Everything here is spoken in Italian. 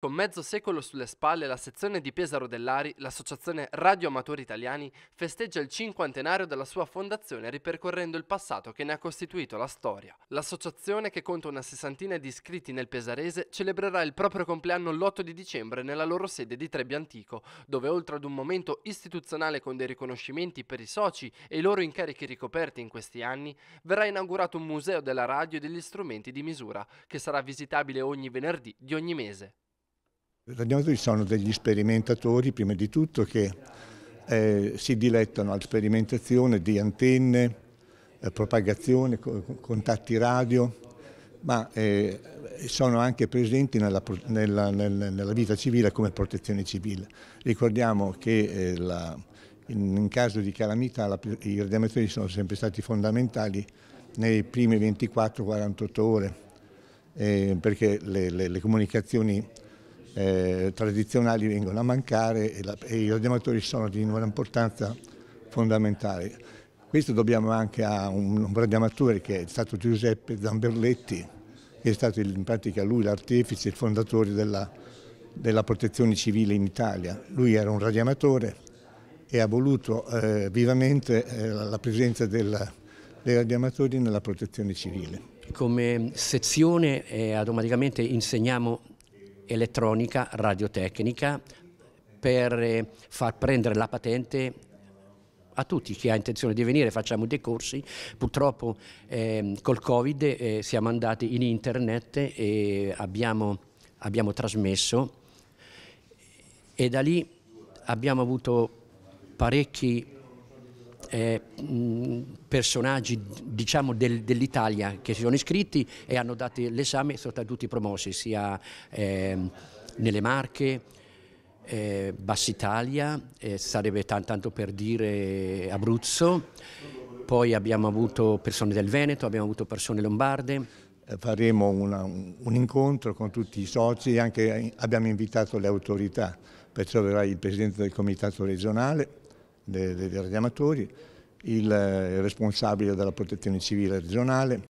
Con mezzo secolo sulle spalle, la sezione di Pesaro dell'Ari, l'associazione Radio Amatori Italiani, festeggia il cinquantenario della sua fondazione ripercorrendo il passato che ne ha costituito la storia. L'associazione, che conta una sessantina di iscritti nel Pesarese, celebrerà il proprio compleanno l'8 di dicembre nella loro sede di Trebbia Antico, dove oltre ad un momento istituzionale con dei riconoscimenti per i soci e i loro incarichi ricoperti in questi anni, verrà inaugurato un museo della radio e degli strumenti di misura, che sarà visitabile ogni venerdì di ogni mese. Radiologi sono degli sperimentatori, prima di tutto, che eh, si dilettano alla sperimentazione di antenne, eh, propagazione, contatti radio, ma eh, sono anche presenti nella, nella, nella, vita civile come protezione civile. Ricordiamo che eh, la, in, in, caso di calamità la, i radiatori sono sempre stati fondamentali nei primi 24-48 ore, eh, perché le, le, le comunicazioni eh, tradizionali vengono a mancare e, la, e i radioamatori sono di un'importanza fondamentale. Questo dobbiamo anche a un, un radioamatore che è stato Giuseppe Zamberletti, che è stato in pratica lui l'artefice, il fondatore della, della protezione civile in Italia. Lui era un radiamatore e ha voluto eh, vivamente eh, la presenza del, dei radiamatori nella protezione civile. Come sezione eh, automaticamente insegniamo elettronica radiotecnica per eh, far prendere la patente a tutti chi ha intenzione di venire, facciamo dei corsi. Purtroppo eh, col Covid eh, siamo andati in internet e abbiamo, abbiamo trasmesso e da lì abbiamo avuto parecchi eh, personaggi diciamo, del, dell'Italia che si sono iscritti e hanno dato l'esame e sono stati tutti promossi sia eh, nelle Marche, eh, Bassitalia, eh, sarebbe tanto per dire Abruzzo, poi abbiamo avuto persone del Veneto, abbiamo avuto persone lombarde eh, faremo una, un incontro con tutti i soci e anche eh, abbiamo invitato le autorità, perciò verrà il Presidente del Comitato regionale, degli radiamatori, eh, il responsabile della protezione civile regionale,